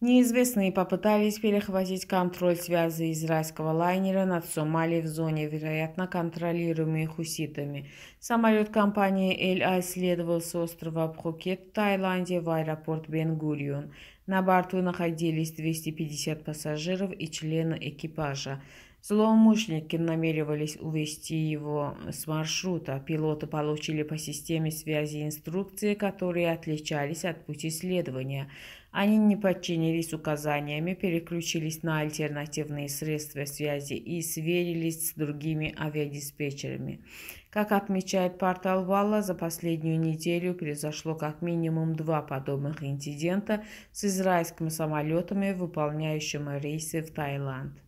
Неизвестные попытались перехватить контроль связи израильского лайнера над Сомали в зоне, вероятно, контролируемой хуситами. Самолет компании «Эль-Ай» следовал с острова Пхукет в Таиланде в аэропорт Бенгурион. На борту находились 250 пассажиров и члены экипажа. Злоумышленники намеревались увести его с маршрута. Пилоты получили по системе связи инструкции, которые отличались от пути следования. Они не подчинились указаниями, переключились на альтернативные средства связи и сверились с другими авиадиспетчерами. Как отмечает портал Валла, за последнюю неделю произошло как минимум два подобных инцидента с израильскими самолетами, выполняющими рейсы в Таиланд.